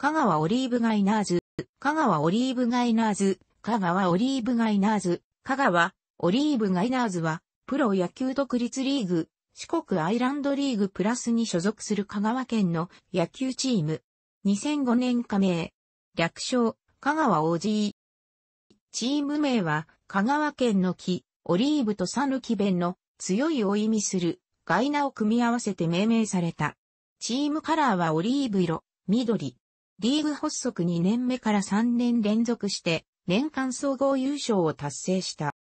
香川オリーブガイナーズ、香川オリーブガイナーズ、香川オリーブガイナーズ、香川オリーブガイナーズは、プロ野球独立リーグ、四国アイランドリーグプラスに所属する香川県の野球チーム。2005年加盟。略称、香川 OG。チーム名は、香川県の木、オリーブと讃岐弁の強いを意味するガイナを組み合わせて命名された。チームカラーはオリーブ色、緑、リーグ発足2年目から3年連続して、年間総合優勝を達成した。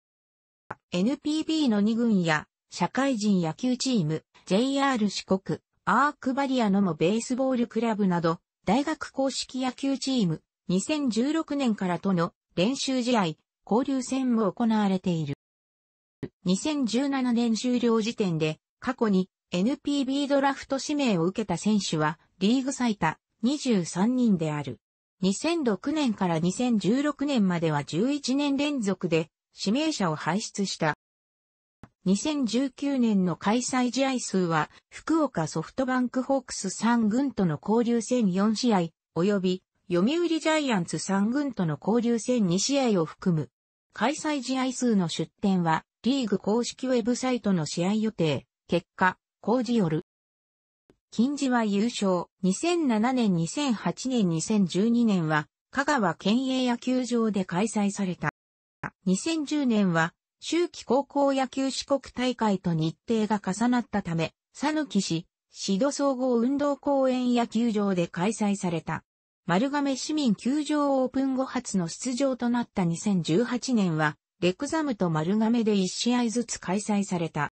NPB の2軍や、社会人野球チーム、JR 四国、アークバリアのもベースボールクラブなど、大学公式野球チーム、2016年からとの練習試合、交流戦も行われている。2017年終了時点で、過去に NPB ドラフト指名を受けた選手は、リーグ最多23人である。2006年から2016年までは11年連続で指名者を輩出した。2019年の開催試合数は福岡ソフトバンクホークス3軍との交流戦4試合及び読売ジャイアンツ3軍との交流戦2試合を含む。開催試合数の出展はリーグ公式ウェブサイトの試合予定、結果、工事よる。金字は優勝。2007年、2008年、2012年は、香川県営野球場で開催された。2010年は、秋季高校野球四国大会と日程が重なったため、佐野木市、市戸総合運動公園野球場で開催された。丸亀市民球場オープン後初の出場となった2018年は、レクザムと丸亀で1試合ずつ開催された。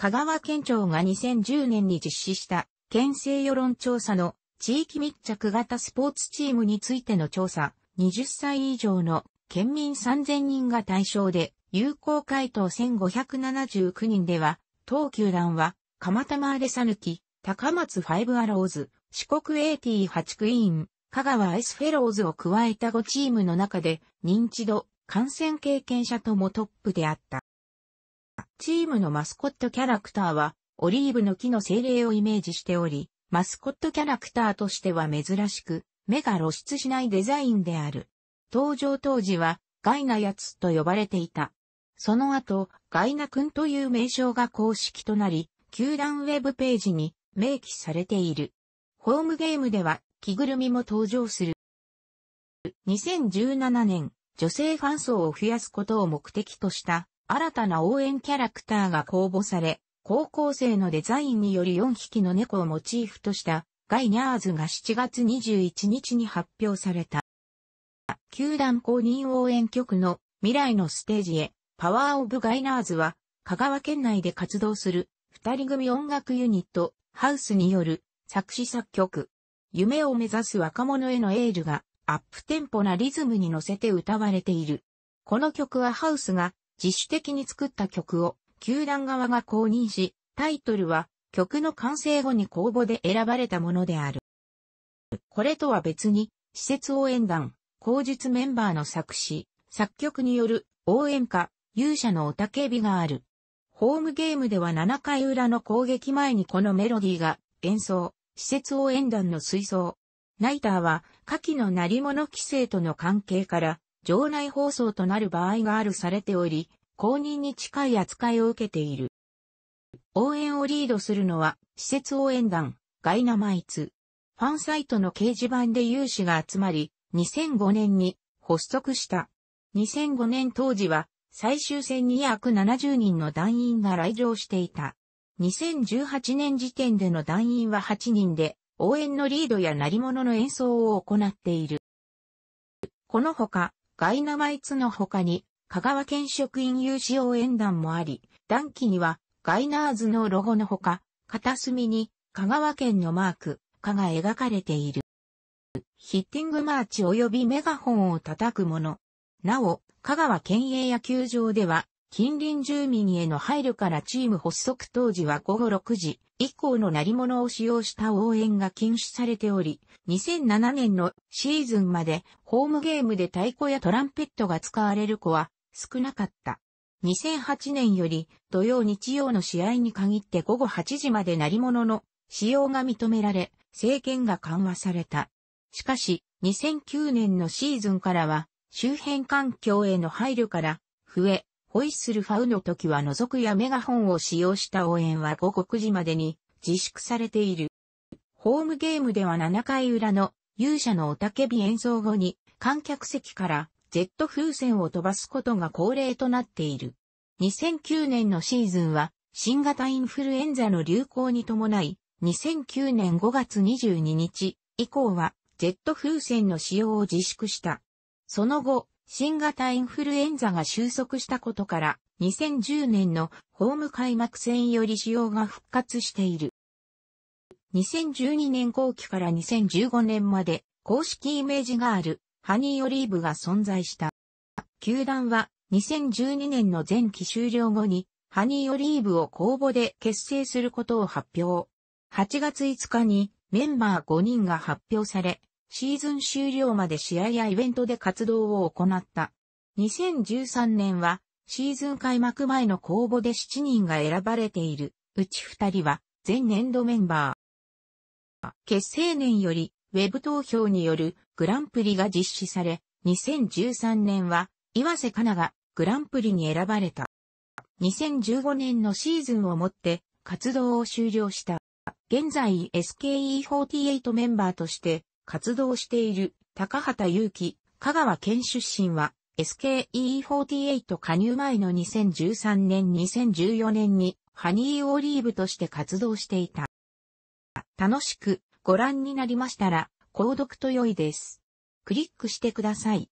香川県庁が2010年に実施した、県政世論調査の地域密着型スポーツチームについての調査、20歳以上の県民3000人が対象で、有効回答1579人では、東急団は、釜玉アレさぬき、高松ファイブアローズ、四国 AT8 クイーン、香川 S スフェローズを加えた5チームの中で、認知度、感染経験者ともトップであった。チームのマスコットキャラクターは、オリーブの木の精霊をイメージしており、マスコットキャラクターとしては珍しく、目が露出しないデザインである。登場当時は、ガイナやつと呼ばれていた。その後、ガイナ君という名称が公式となり、球団ウェブページに明記されている。ホームゲームでは、着ぐるみも登場する。2017年、女性ファン層を増やすことを目的とした新たな応援キャラクターが公募され、高校生のデザインにより4匹の猫をモチーフとしたガイニャーズが7月21日に発表された。球団公認応援局の未来のステージへパワーオブガイナーズは香川県内で活動する二人組音楽ユニットハウスによる作詞作曲。夢を目指す若者へのエールがアップテンポなリズムに乗せて歌われている。この曲はハウスが自主的に作った曲を球団側が公認し、タイトルは曲の完成後に公募で選ばれたものである。これとは別に、施設応援団、口述メンバーの作詞、作曲による応援歌、勇者のおたけびがある。ホームゲームでは7回裏の攻撃前にこのメロディーが演奏、施設応援団の吹奏。ナイターは、下記の鳴り物規制との関係から、場内放送となる場合があるされており、公認に近い扱いを受けている。応援をリードするのは、施設応援団、ガイナマイツ。ファンサイトの掲示板で有志が集まり、2005年に発足した。2005年当時は、最終戦に約70人の団員が来場していた。2018年時点での団員は8人で、応援のリードや鳴り物の演奏を行っている。このほか、ガイナマイツの他に、香川県職員有志応援団もあり、団旗には、ガイナーズのロゴのほか、片隅に、香川県のマーク、かが描かれている。ヒッティングマーチ及びメガホンを叩くもの。なお、香川県営野球場では、近隣住民への配慮からチーム発足当時は午後6時以降の鳴り物を使用した応援が禁止されており、2007年のシーズンまでホームゲームで太鼓やトランペットが使われる子は少なかった。2008年より土曜日曜の試合に限って午後8時まで鳴り物の使用が認められ、制限が緩和された。しかし、2009年のシーズンからは、周辺環境への配慮から、増え、ホイッスルファウの時は除くやメガホンを使用した応援は午後9時までに自粛されている。ホームゲームでは7回裏の勇者の雄たけび演奏後に観客席からジェット風船を飛ばすことが恒例となっている。2009年のシーズンは新型インフルエンザの流行に伴い2009年5月22日以降はジェット風船の使用を自粛した。その後、新型インフルエンザが収束したことから、2010年のホーム開幕戦より使用が復活している。2012年後期から2015年まで公式イメージがあるハニーオリーブが存在した。球団は2012年の前期終了後にハニーオリーブを公募で結成することを発表。8月5日にメンバー5人が発表され、シーズン終了まで試合やイベントで活動を行った。2013年は、シーズン開幕前の公募で7人が選ばれている、うち2人は、前年度メンバー。結成年より、ウェブ投票によるグランプリが実施され、2013年は、岩瀬かながグランプリに選ばれた。2015年のシーズンをもって活動を終了した。現在 SKE48 メンバーとして活動している高畑祐希、香川県出身は SKE48 加入前の2013年2014年にハニーオリーブとして活動していた。楽しくご覧になりましたら、購読と良いです。クリックしてください。